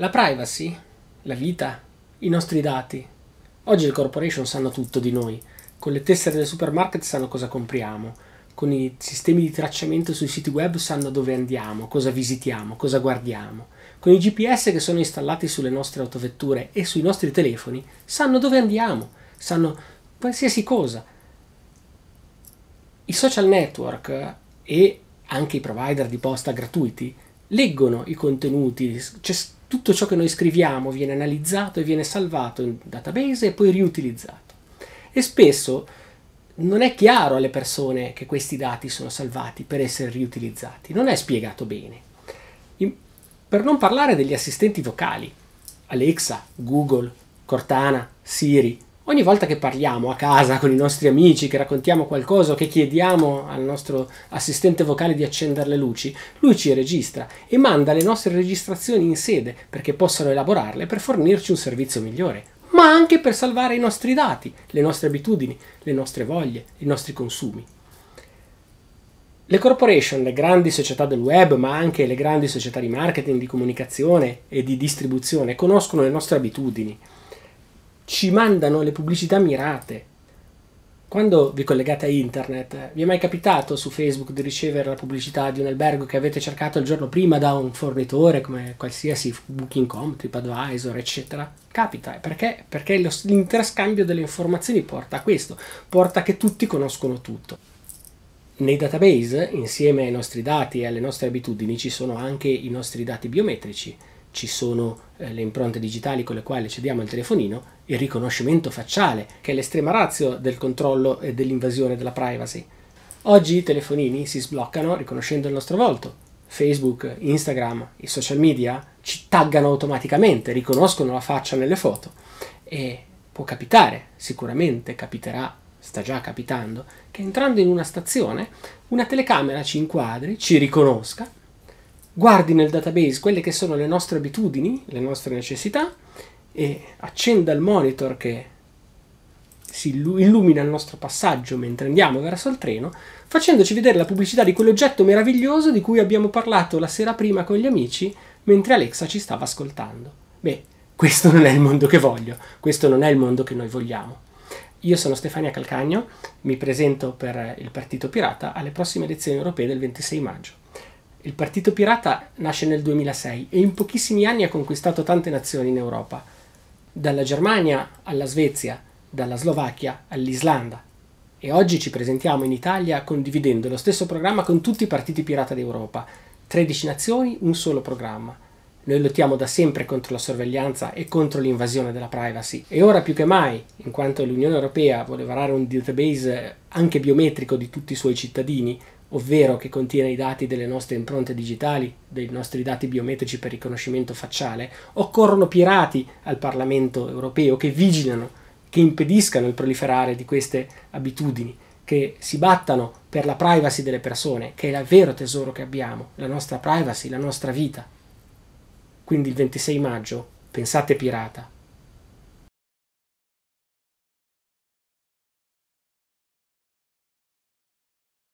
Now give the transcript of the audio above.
La privacy, la vita, i nostri dati. Oggi le corporation sanno tutto di noi. Con le tessere del supermarket sanno cosa compriamo. Con i sistemi di tracciamento sui siti web sanno dove andiamo, cosa visitiamo, cosa guardiamo. Con i GPS che sono installati sulle nostre autovetture e sui nostri telefoni sanno dove andiamo, sanno qualsiasi cosa. I social network e anche i provider di posta gratuiti leggono i contenuti, c'è tutto ciò che noi scriviamo viene analizzato e viene salvato in database e poi riutilizzato. E spesso non è chiaro alle persone che questi dati sono salvati per essere riutilizzati, non è spiegato bene. Per non parlare degli assistenti vocali, Alexa, Google, Cortana, Siri, Ogni volta che parliamo a casa con i nostri amici, che raccontiamo qualcosa, che chiediamo al nostro assistente vocale di accendere le luci, lui ci registra e manda le nostre registrazioni in sede perché possano elaborarle per fornirci un servizio migliore, ma anche per salvare i nostri dati, le nostre abitudini, le nostre voglie, i nostri consumi. Le corporation, le grandi società del web, ma anche le grandi società di marketing, di comunicazione e di distribuzione, conoscono le nostre abitudini ci mandano le pubblicità mirate. Quando vi collegate a internet, vi è mai capitato su Facebook di ricevere la pubblicità di un albergo che avete cercato il giorno prima da un fornitore come qualsiasi Booking.com, TripAdvisor, eccetera? Capita, perché? Perché l'interscambio delle informazioni porta a questo, porta a che tutti conoscono tutto. Nei database, insieme ai nostri dati e alle nostre abitudini, ci sono anche i nostri dati biometrici ci sono eh, le impronte digitali con le quali cediamo il telefonino, il riconoscimento facciale, che è l'estrema razio del controllo e dell'invasione della privacy. Oggi i telefonini si sbloccano riconoscendo il nostro volto. Facebook, Instagram, i social media ci taggano automaticamente, riconoscono la faccia nelle foto e può capitare, sicuramente capiterà, sta già capitando, che entrando in una stazione una telecamera ci inquadri, ci riconosca guardi nel database quelle che sono le nostre abitudini, le nostre necessità e accenda il monitor che si illumina il nostro passaggio mentre andiamo verso il treno, facendoci vedere la pubblicità di quell'oggetto meraviglioso di cui abbiamo parlato la sera prima con gli amici mentre Alexa ci stava ascoltando. Beh, questo non è il mondo che voglio, questo non è il mondo che noi vogliamo. Io sono Stefania Calcagno, mi presento per il Partito Pirata alle prossime elezioni europee del 26 maggio. Il Partito Pirata nasce nel 2006 e in pochissimi anni ha conquistato tante nazioni in Europa, dalla Germania alla Svezia, dalla Slovacchia all'Islanda. E oggi ci presentiamo in Italia condividendo lo stesso programma con tutti i partiti pirata d'Europa, 13 nazioni, un solo programma. Noi lottiamo da sempre contro la sorveglianza e contro l'invasione della privacy e ora più che mai, in quanto l'Unione Europea vuole varare un database anche biometrico di tutti i suoi cittadini, ovvero che contiene i dati delle nostre impronte digitali, dei nostri dati biometrici per riconoscimento facciale, occorrono pirati al Parlamento europeo che vigilano, che impediscano il proliferare di queste abitudini, che si battano per la privacy delle persone, che è il vero tesoro che abbiamo, la nostra privacy, la nostra vita. Quindi il 26 maggio, pensate pirata,